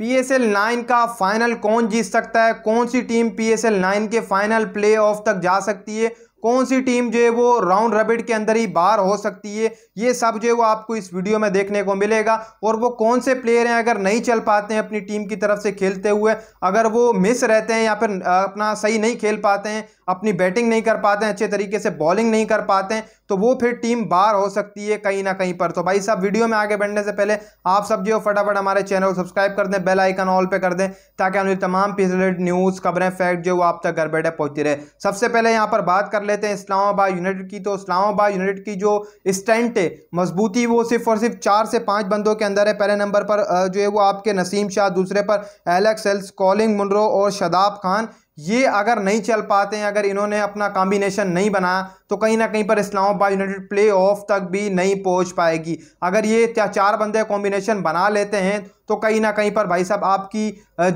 P S L nine का final कौन जीत सकता है कौन सी team P S L nine के फाइनल प्ले ऑफ तक जा सकती है कौन सी टीम जो है वो राउंड रबिड के अंदर ही बाहर हो सकती है ये सब जो है वो आपको इस वीडियो में देखने को मिलेगा और वो कौन से प्लेयर हैं अगर नहीं चल पाते हैं अपनी टीम की तरफ से खेलते हुए अगर वो मिस रहते हैं या फिर अपना सही नहीं खेल पाते हैं अपनी बैटिंग नहीं कर पाते हैं अच्छे तरीके से बॉलिंग नहीं कर पाते हैं तो वो फिर टीम बाहर हो सकती है कहीं ना कहीं पर तो भाई साहब वीडियो में आगे बढ़ने से पहले आप सब जो फटाफट हमारे चैनल को सब्सक्राइब कर दें बेल आइकन ऑल पे कर दें ताकि हमारी तमाम पिछले न्यूज़ खबरें फैक्ट जो वो आप तक घर बैठे पहुंचती रहे सबसे पहले यहाँ पर बात कर लेते हैं इस्लामाबाद यूनाइटेड की तो इस्लामाबाद यूनाइटेड की जो स्टेंट है मजबूती वो सिर्फ और सिर्फ चार से पाँच बंदों के अंदर है पहले नंबर पर जो है वो आपके नसीम शाह दूसरे पर एलेक्स एल्स कॉलिंग मुनरो और शदाब खान ये अगर नहीं चल पाते हैं अगर इन्होंने अपना कॉम्बिनेशन नहीं बनाया तो कहीं ना कहीं पर इस्लामाबाद यूनाइटेड प्ले ऑफ तक भी नहीं पहुंच पाएगी अगर ये चार बंदे कॉम्बिनेशन बना लेते हैं तो कहीं ना कहीं पर भाई साहब आपकी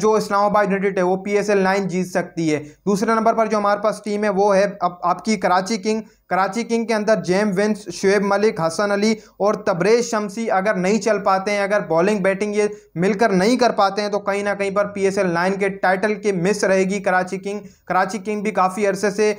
जो इस्लामाबाद यूनाइटेड है वो पी एस एल नाइन जीत सकती है दूसरे नंबर पर जो हमारे पास टीम है वो है अब आपकी कराची किंग कराची किंग के अंदर जेम विंस शुएब मलिक हसन अली और तब्रेज शमसी अगर नहीं चल पाते हैं अगर बॉलिंग बैटिंग ये मिलकर नहीं कर पाते हैं तो कहीं ना कहीं पर पी एस एल नाइन के टाइटल की मिस रहेगी कराची किंग कराची किंग भी काफ़ी अरसे से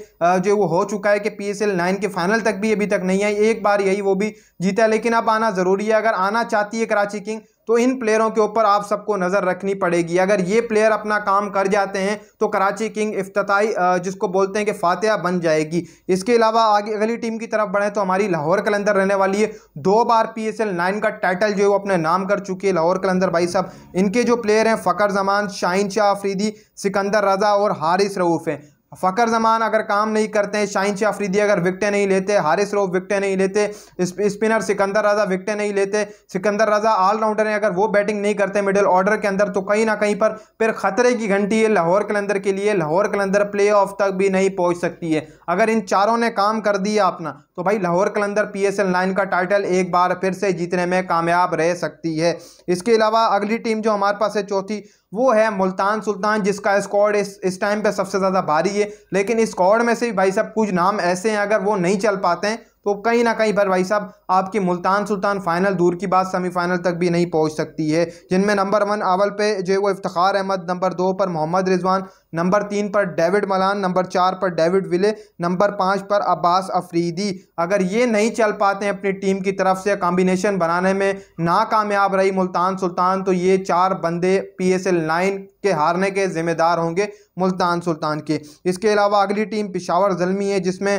जो वो हो चुका है कि पी एस एल नाइन के फाइनल तक भी अभी तक नहीं आई एक बार यही वो भी जीता है लेकिन अब आना ज़रूरी है अगर आना चाहती है कराची किंग तो इन प्लेयरों के ऊपर आप सबको नज़र रखनी पड़ेगी अगर ये प्लेयर अपना काम कर जाते हैं तो कराची किंग इफ्ताई जिसको बोलते हैं कि फातह बन जाएगी इसके अलावा आगे अगली टीम की तरफ बढ़ें तो हमारी लाहौर कलंदर रहने वाली है दो बार पी एस एल नाइन का टाइटल जो है वो अपने नाम कर चुकी है लाहौर कलंदर भाई साहब इनके जो प्लेयर हैं फ़कर जमान शाहिन शाह आफरीदी सिकंदर रजा और हारिस रऊफ़ हैं फ़कर जमान अगर काम नहीं करते शाइन शाह अफरीदी अगर विकटें नहीं लेते हारिस रोफ विकटें नहीं लेते स्पिनर सिकंदर राजा विकटें नहीं लेते सिकंदर राजा ऑलराउंडर हैं अगर वो बैटिंग नहीं करते मिडिल ऑर्डर के अंदर तो कहीं ना कहीं पर फिर खतरे की घंटी है लाहौर कलंदर के लिए लाहौर कलंदर प्ले ऑफ तक भी नहीं पहुँच सकती है अगर इन चारों ने काम कर दिया अपना तो भाई लाहौर कलंदर पी एस का टाइटल एक बार फिर से जीतने में कामयाब रह सकती है इसके अलावा अगली टीम जो हमारे पास है चौथी वो है मुल्तान सुल्तान जिसका स्कॉड इस इस टाइम पे सबसे ज़्यादा भारी है लेकिन इस स्कॉड में से भी भाई साहब कुछ नाम ऐसे हैं अगर वो नहीं चल पाते हैं तो कहीं ना कहीं पर भाई साहब आपकी मुल्तान सुल्तान फाइनल दूर की बात सेमीफाइनल तक भी नहीं पहुंच सकती है जिनमें नंबर वन अवल पे जो है वो इफ्तार अहमद नंबर दो पर मोहम्मद रिजवान नंबर तीन पर डेविड मलान नंबर चार पर डेविड विले नंबर पाँच पर अब्बास अफरीदी अगर ये नहीं चल पाते हैं अपनी टीम की तरफ से कॉम्बिनेशन बनाने में नाकामयाब रही मुल्तान सुल्तान तो ये चार बंदे पी एस एल नाइन के हारने के जिम्मेदार होंगे मुल्तान सुल्तान के इसके अलावा अगली टीम पिशावर जलमी है जिसमें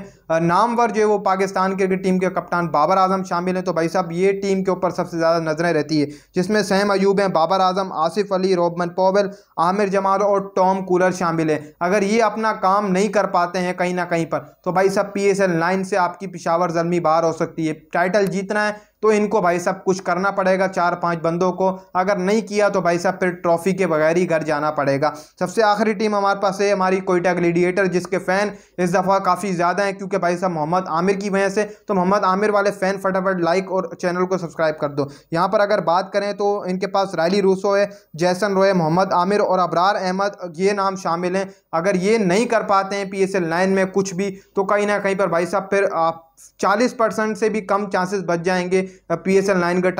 नामवर जो है वो पाकिस्तान क्रिकेट टीम के कप्तान बाबर आजम शामिल हैं तो भाई साहब ये टीम के ऊपर सबसे ज़्यादा नजरें रहती है जिसमें सैम अयूब हैं बाबर आजम आसिफ अली रोबन पोवेल आमिर जमाल और टॉम कूलर शामिल हैं अगर ये अपना काम नहीं कर पाते हैं कहीं ना कहीं पर तो भाई साहब पी एस से आपकी पिशावर जलमी बाहर हो सकती है टाइटल जीतना है तो इनको भाई साहब कुछ करना पड़ेगा चार पांच बंदों को अगर नहीं किया तो भाई साहब फिर ट्रॉफी के बगैर ही घर जाना पड़ेगा सबसे आखिरी टीम हमारे पास है हमारी कोयटा ग्लीडिएटर जिसके फ़ैन इस दफ़ा काफ़ी ज़्यादा हैं क्योंकि भाई साहब मोहम्मद आमिर की वजह से तो मोहम्मद आमिर वाले फ़ैन फटाफट लाइक और चैनल को सब्सक्राइब कर दो यहाँ पर अगर बात करें तो इनके पास रैली रूसो है जैसन रोय मोहम्मद आमिर और अबरार अहमद ये नाम शामिल हैं अगर ये नहीं कर पाते हैं पी एस में कुछ भी तो कहीं ना कहीं पर भाई साहब फिर आप चालीस परसेंट से भी कम चांसेस बच जाएंगे पी एस एल नाइन का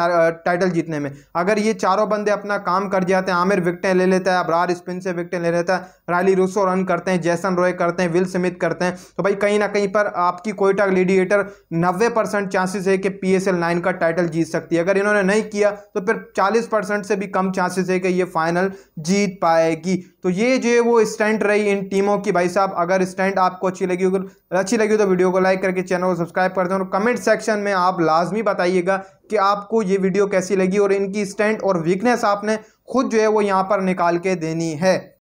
टाइटल जीतने में अगर ये चारों बंदे अपना काम कर जाते हैं आमिर विकटें ले लेता है अबरार स्पिन से विकटें ले लेता है रैली रूसो रन करते हैं जैसन रॉय करते हैं विल स्मिथ करते हैं तो भाई कहीं ना कहीं पर आपकी कोयटा लीडिएटर नब्बे परसेंट चांसेस है कि पी एस एल नाइन का टाइटल जीत सकती है अगर इन्होंने नहीं किया तो फिर चालीस परसेंट से भी कम चांसेस है कि ये फाइनल जीत पाएगी तो ये जो है वो स्टैंड रही इन टीमों की भाई साहब अगर स्टैंड आपको अच्छी लगी हो अच्छी लगी हो तो वीडियो को लाइक करके चैनल को सब्सक्राइब कर दें और कमेंट सेक्शन में आप लाजमी बताइएगा कि आपको ये वीडियो कैसी लगी और इनकी स्टैंड और वीकनेस आपने खुद जो है वो यहाँ पर निकाल के देनी है